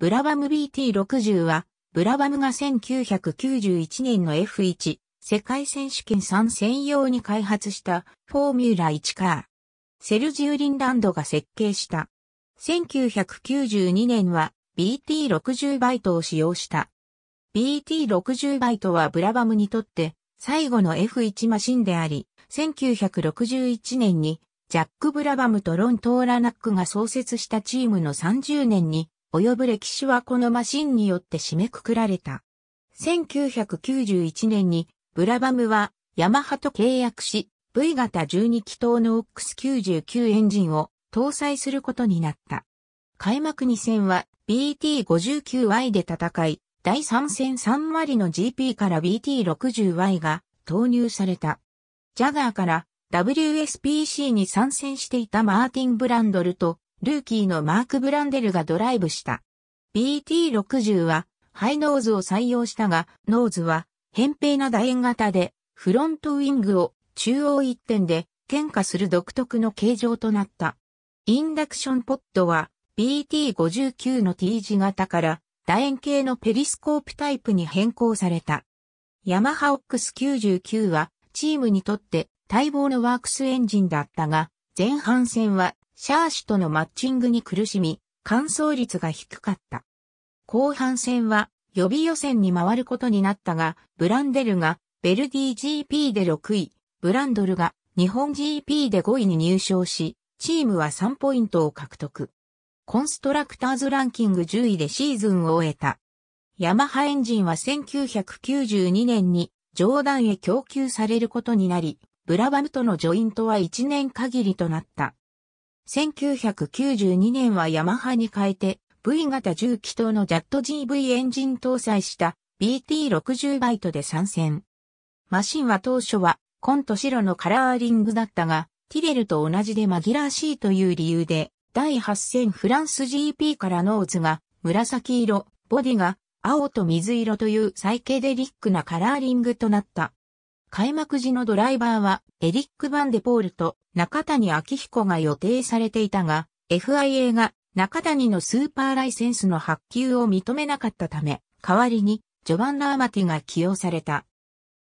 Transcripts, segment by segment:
ブラバム BT60 は、ブラバムが1991年の F1 世界選手権3専用に開発したフォーミュラ1カー。セルジュー・リンランドが設計した。1992年は BT60 バイトを使用した。BT60 バイトはブラバムにとって最後の F1 マシンであり、1961年にジャック・ブラバムとロン・トーラナックが創設したチームの30年に及ぶ歴史はこのマシンによって締めくくられた。1991年にブラバムはヤマハと契約し、V 型12気筒の x 9 9エンジンを搭載することになった。開幕2戦は BT59Y で戦い、第3戦3割の GP から BT60Y が投入された。ジャガーから WSPC に参戦していたマーティン・ブランドルとルーキーのマーク・ブランデルがドライブした。BT60 はハイノーズを採用したが、ノーズは扁平な楕円型で、フロントウィングを中央一点で喧嘩する独特の形状となった。インダクションポットは BT59 の T 字型から楕円形のペリスコープタイプに変更された。ヤマハオックス99はチームにとって待望のワークスエンジンだったが、前半戦はシャーシとのマッチングに苦しみ、完走率が低かった。後半戦は予備予選に回ることになったが、ブランデルがベルディ GP で6位、ブランドルが日本 GP で5位に入賞し、チームは3ポイントを獲得。コンストラクターズランキング10位でシーズンを終えた。ヤマハエンジンは1992年に上段へ供給されることになり、ブラバムとのジョイントは1年限りとなった。1992年はヤマハに変えて V 型重機等の JAT-GV エンジン搭載した BT60 バイトで参戦。マシンは当初は紺と白のカラーリングだったが、ティレルと同じで紛らわしいという理由で、第8戦フランス GP からノーズが紫色、ボディが青と水色というサイケデリックなカラーリングとなった。開幕時のドライバーはエリック・バンデポールと中谷明彦が予定されていたが、FIA が中谷のスーパーライセンスの発給を認めなかったため、代わりにジョバンナ・アマティが起用された。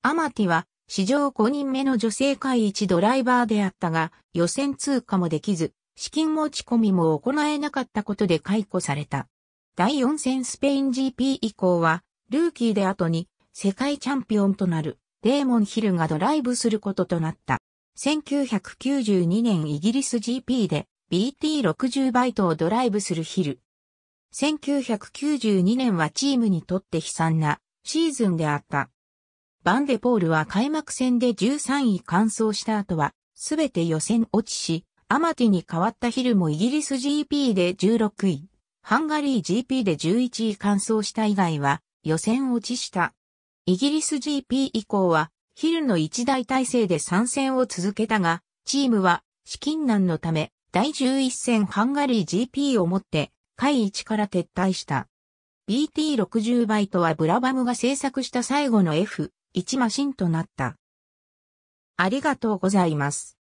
アマティは史上5人目の女性会一ドライバーであったが、予選通過もできず、資金持ち込みも行えなかったことで解雇された。第4戦スペイン GP 以降は、ルーキーで後に世界チャンピオンとなる。デーモン・ヒルがドライブすることとなった。1992年イギリス GP で BT60 バイトをドライブするヒル。1992年はチームにとって悲惨なシーズンであった。バンデポールは開幕戦で13位完走した後は、すべて予選落ちし、アマティに変わったヒルもイギリス GP で16位、ハンガリー GP で11位完走した以外は予選落ちした。イギリス GP 以降は、ヒルの一大体制で参戦を続けたが、チームは資金難のため、第11戦ハンガリー GP をもって、下位1から撤退した。BT60 バイトはブラバムが制作した最後の F1 マシンとなった。ありがとうございます。